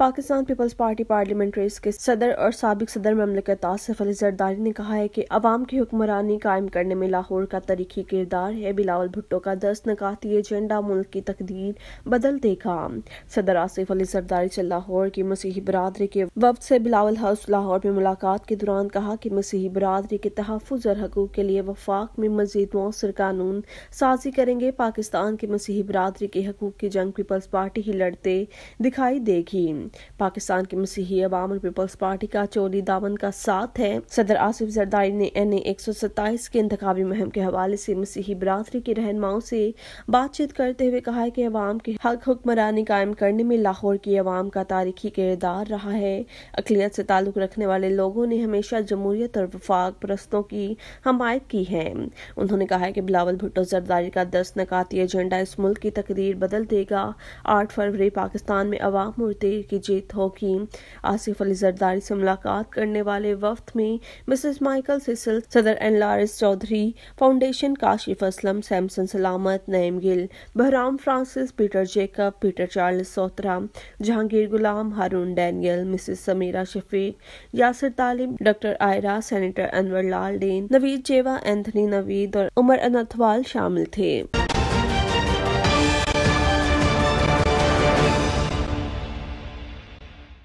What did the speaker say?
Pakistan peoples party पार्लियामेंट्रीज के सदर और सबक सदर ममलिकत आसिफ अली जरदारी ने कहा है कि अवाम की हुक्मरानी कायम करने में लाहौर का तरीकी किरदार है बिलावल भुट्टो का दस नकाती एजेंडा मुल्क की तकदीर बदल देगा सदर आसिफ अली जरदारी से लाहौर की मसीही बरदरी के वक्त से बिलावल हाउस लाहौर में मुलाकात के दौरान कहा कि मसीही बरदरी के तहफ़ और हकूक के लिए वफाक में मजीद मौसर कानून साजी करेंगे पाकिस्तान के मसीही बरदरी के हकूक की जंग पीपल्स पार्टी ही लड़ते दिखाई देगी पाकिस्तान की मसीही अवाम और पीपल्स पार्टी का चोरी दामन का साथ है सदर आसिफ जरदारी ने एन ए एक सौ सत्ताईस के इंतबी मुहिम के हवाले से मसीही बरदरी के रहनमाओं से बातचीत करते हुए कहा है कि अवाम के हक हुक्मरानी कायम करने में लाहौर की अवाम का तारीखी किरदार रहा है अकलीत से ताल्लुक रखने वाले लोगों ने हमेशा जमहूरियत और वफाक परस्तों की हमायत की है उन्होंने कहा है कि बिलावल भुट्टो जरदारी का दस नकाती एजेंडा इस मुल्क की तकदीर बदल देगा आठ फरवरी पाकिस्तान में अवाम और तेर की जीत होगी आसिफ अली जरदारी से मुलाकात करने वाले वफ्त में मिसेस माइकल सिसल सदर एन लारिस Chaudhry foundation Kashif Aslam Samson Salamat Naeem Gill Bahram Francis Peter Jacob Peter Charles सोत्रा Jahangir Ghulam Haroon Daniel Mrs Sameera Shafiq Yasir Talib doctor आयरा सेनेटर अनवर लाल डेन नवीद जेवा एंथनी नवीद और उमर अनथवाल शामिल थे